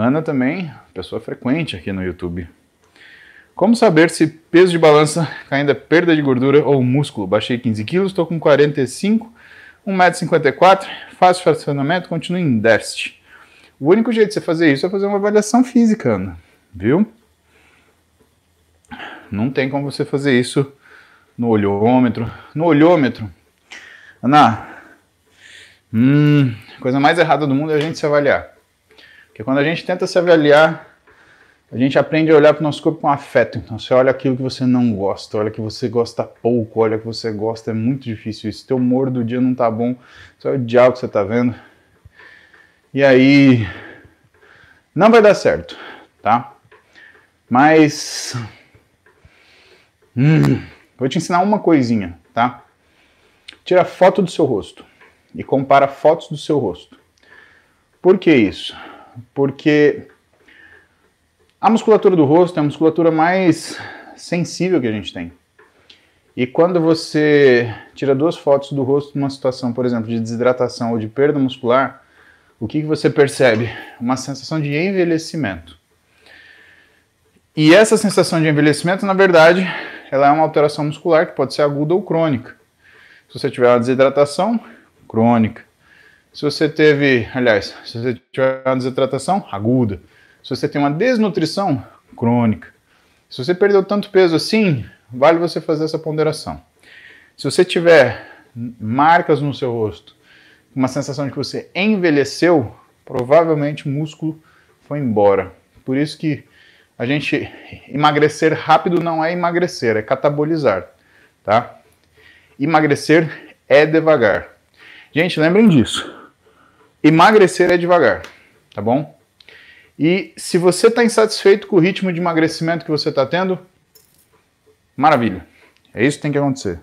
Ana também, pessoa frequente aqui no YouTube. Como saber se peso de balança, ainda é perda de gordura ou músculo? Baixei 15 quilos, estou com 45, 1,54m, faço fracionamento, continuo em déficit. O único jeito de você fazer isso é fazer uma avaliação física, Ana, viu? Não tem como você fazer isso no olhômetro. No olhômetro, Ana, hum, a coisa mais errada do mundo é a gente se avaliar. Porque quando a gente tenta se avaliar, a gente aprende a olhar para o nosso corpo com afeto. Então você olha aquilo que você não gosta, olha que você gosta pouco, olha que você gosta, é muito difícil isso. Teu humor do dia não tá bom, só o odiar que você tá vendo. E aí não vai dar certo, tá? Mas hum, vou te ensinar uma coisinha, tá? Tira foto do seu rosto e compara fotos do seu rosto. Por que isso? porque a musculatura do rosto é a musculatura mais sensível que a gente tem. E quando você tira duas fotos do rosto numa situação, por exemplo, de desidratação ou de perda muscular, o que, que você percebe? Uma sensação de envelhecimento. E essa sensação de envelhecimento, na verdade, ela é uma alteração muscular que pode ser aguda ou crônica. Se você tiver uma desidratação crônica, se você teve, aliás, se você tiver uma desidratação aguda, se você tem uma desnutrição crônica, se você perdeu tanto peso assim, vale você fazer essa ponderação. Se você tiver marcas no seu rosto, uma sensação de que você envelheceu, provavelmente o músculo foi embora. Por isso que a gente emagrecer rápido não é emagrecer, é catabolizar, tá? Emagrecer é devagar. Gente, lembrem disso. Emagrecer é devagar, tá bom? E se você está insatisfeito com o ritmo de emagrecimento que você está tendo, maravilha. É isso que tem que acontecer.